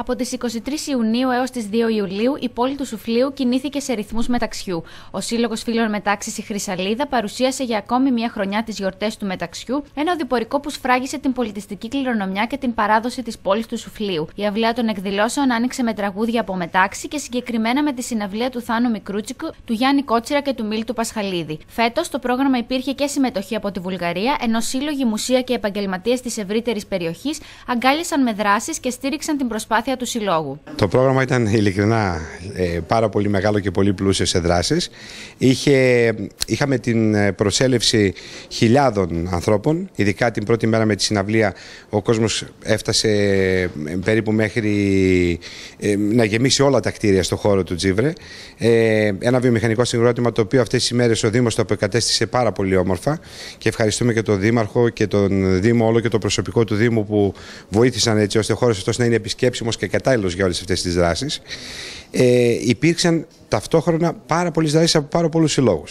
Από τις 23 Ιουνίου έως τις 2 Ιουλίου, η πόλη του Σουφλίου κινήθηκε σε ρυθμούς μεταξιού. Ο Σύλλογος Φίλων Μετάξης η Χρυσαλίδα παρουσίασε για ακόμη μία χρονιά τις γιορτές του μεταξιού, ένα οδηπορικό που σφράγισε την πολιτιστική κληρονομιά και την παράδοση της πόλης του Σουφλίου. Η αυλαία των εκδηλώσεων άνοιξε με τραγούδια από μετάξη και συγκεκριμένα με τη συναυλία του Θάνου Μικρούτσικου, του Γιάννη Κότσιρα και του Μίλτου Πασχαλίδη. Φέτος το πρόγραμμα υπήρχε και συμμετοχή από τη Βουλγαρία, ενώ σύλλογοι, μουσεία και επαγγελματίες της ευρύτερης περιοχής αγκάλισαν με δράσεις και στήριξαν την προσπάθεια προσπάθεια του Συλλόγου. Το πρόγραμμα ήταν ειλικρινά ε, πάρα πολύ μεγάλο και πολύ πλούσιο σε δράσεις. είχαμε την ε, προσέλευση χιλιάδων ανθρώπων, ειδικά την πρώτη μέρα με τη συναυλία ο κόσμος έφτασε ε, περίπου μέχρι να γεμίσει όλα τα κτίρια στο χώρο του Τζίβρε. Ένα βιομηχανικό συγκρότημα το οποίο αυτές τις μέρες ο Δήμος το αποκατέστησε πάρα πολύ όμορφα και ευχαριστούμε και τον Δήμαρχο και τον Δήμο όλο και το προσωπικό του Δήμου που βοήθησαν έτσι ώστε ο χώρος αυτός να είναι επισκέψιμος και κατάλληλος για όλες αυτές τις δράσεις, ε, υπήρξαν ταυτόχρονα πάρα πολλέ δράσει από πάρα πολλούς συλλόγους.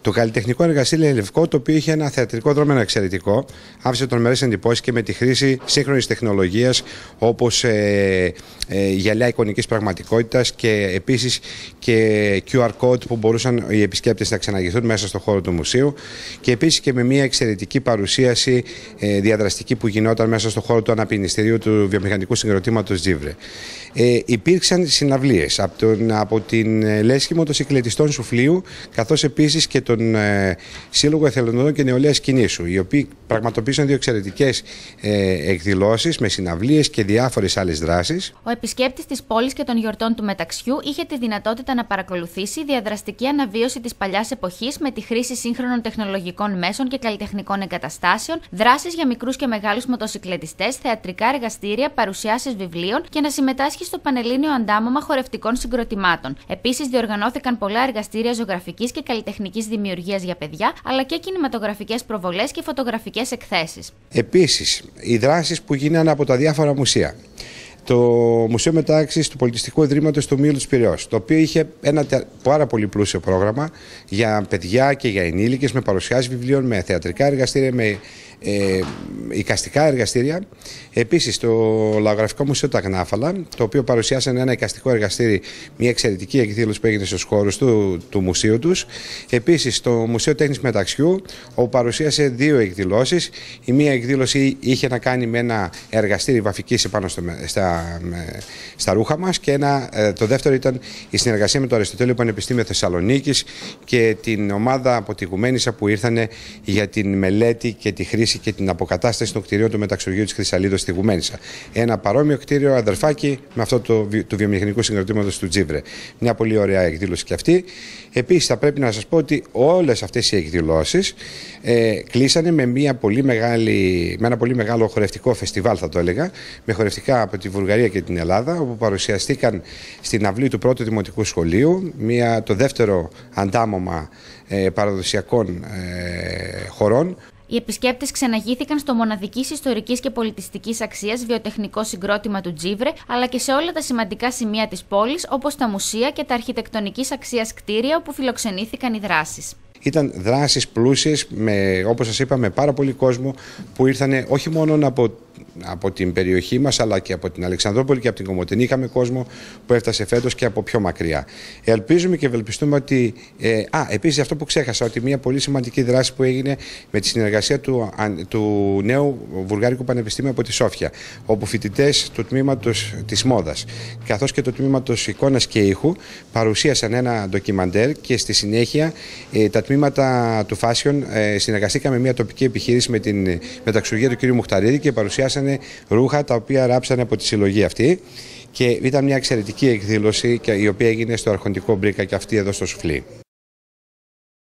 Το καλλιτεχνικό εργαστήριο Λευκό, το οποίο είχε ένα θεατρικό δρόμενο εξαιρετικό, άφησε μερέ εντυπώσεις και με τη χρήση σύγχρονης τεχνολογίας όπως ε, ε, γυαλιά εικονικής πραγματικότητας και επίσης και QR code που μπορούσαν οι επισκέπτες να ξαναγηθούν μέσα στον χώρο του μουσείου και επίσης και με μια εξαιρετική παρουσίαση ε, διαδραστική που γινόταν μέσα στον χώρο του αναπινιστήριου του βιομηχανικού συγκροτήματος Ζίβρε. Ε, υπήρξαν συναυλίες από, από την ε, λέσχη μοτοσυκλετιστών Σουφλίου, καθώς επίσης και τον ε, Σύλλογο Εθελοντών και Νεολαίας Κινήσου, οι οποίοι πραγματοποίησαν δύο εξαιρετικές ε, εκδηλώσεις με συναυλίες και διάφορες άλλες δράσεις. Ο επισκέπτης της πόλης και των γιορτών του μεταξιού είχε τη δυνατότητα να παρακολουθήσει διαδραστική αναβίωση της παλιάς εποχής με τη χρήση σύγχρονων τεχνολογικών μέσων και καλλιτεχνικών εγκαταστάσεων, δράσεις για μικρούς και μεγάλους μοτοσυκλετιστές, θεατρικά εργαστήρια, παρουσιάσεις βιβλίων και να συμμετάσχει στο Πανελλήνιο Αντάμωμα χορευτικών συγκροτημάτων. Επίσης, διοργανώθηκαν πολλά εργαστήρια ζωγραφικής και καλλιτεχνικής δημιουργίας για παιδιά, αλλά και κινηματογραφικές προβολές και φωτογραφικές εκθέσεις. Επίσης, οι δράσεις που γίνανε από τα διάφορα μουσεία το Μουσείο Μετάξης του Πολιτιστικού Ιδρύματος του Μήλου της Πυραιός, το οποίο είχε ένα πάρα πολύ πλούσιο πρόγραμμα για παιδιά και για ενήλικες, με παρουσιάσεις βιβλίων, με θεατρικά εργαστήρια, με ε, οικαστικά εργαστήρια. Επίσης, το Λαογραφικό Μουσείο Τα Γνάφαλα, το οποίο παρουσιάσαν ένα οικαστικό εργαστήρι, μια εξαιρετική εκδήλωση που έγινε στους χώρους του, του μουσείου τους. Επίσης, το Μουσείο Τέχνης Μεταξιού, όπου παρουσίασε δύο εκδηλώσεις. Η μία εκδήλωση είχε να κάνει με ένα εργαστήρι βαφικής επάνω στα στα, ρούχα μας και ένα, ε, το δεύτερο ήταν η συνεργασία με το Αριστοτέλειο Πανεπιστήμιο Θεσσαλονίκης και την ομάδα από τη Γουμένισσα που ήρθαν για την μελέτη και τη χρήση και την αποκατάσταση των κτηρίων του μεταξουργείου της Χρυσαλίδος στη Γουμένισσα. Ένα παρόμοιο κτίριο αδερφάκι με αυτό το, του βιομηχανικού συγκροτήματος του Τζίβρε. Μια πολύ ωραία εκδήλωση και αυτή. Επίσης θα πρέπει να σας πω ότι όλες αυτές οι εκδηλώσεις ε, κλείσανε με, μια πολύ μεγάλη, με ένα πολύ μεγάλο χορευτικό φεστιβάλ θα το έλεγα, με χορευτικά από τη Βουλγαρία και την Ελλάδα, όπου παρουσιαστήκαν στην αυλή του πρώτου δημοτικού σχολείου, μια, το δεύτερο αντάμωμα ε, παραδοσιακών ε, χωρών. Οι επισκέπτες ξεναγήθηκαν στο μοναδικής ιστορικής και πολιτιστικής αξίας βιοτεχνικό συγκρότημα του Τζίβρε, αλλά και σε όλα τα σημαντικά σημεία της πόλης, όπως τα μουσεία και τα αρχιτεκτονικής αξίας κτίρια όπου φιλοξενήθηκαν οι δράσεις. Ήταν δράσεις πλούσιες, με, όπως σας είπα, με πάρα πολύ κόσμο που ήρθαν όχι μόνο από από την περιοχή μας αλλά και από την Αλεξανδρόπολη και από την Κομωτινή είχαμε κόσμο που έφτασε φέτος και από πιο μακριά. Ελπίζουμε και ευελπιστούμε ότι... Ε, α, επίσης αυτό που ξέχασα, ότι μια πολύ σημαντική δράση που έγινε με τη συνεργασία του, του νέου Βουλγάρικου Πανεπιστήμιου από τη Σόφια, όπου φοιτητές του τμήματος της μόδας καθώς και του τμήματος εικόνας και ήχου παρουσίασαν ένα ντοκιμαντέρ και στη συνέχεια ε, τα τμήματα του φάσιων ε, συνεργαστήκαμε μια τοπική επιχείρηση με την μεταξουργία του κ. Μουχταρίδη και παρουσιάσανε ρούχα τα οποία ράψανε από τη συλλογή αυτή και ήταν μια εξαιρετική εκδήλωση η οποία έγινε στο αρχοντικό μπρίκα και αυτή εδώ στο Σουφλί.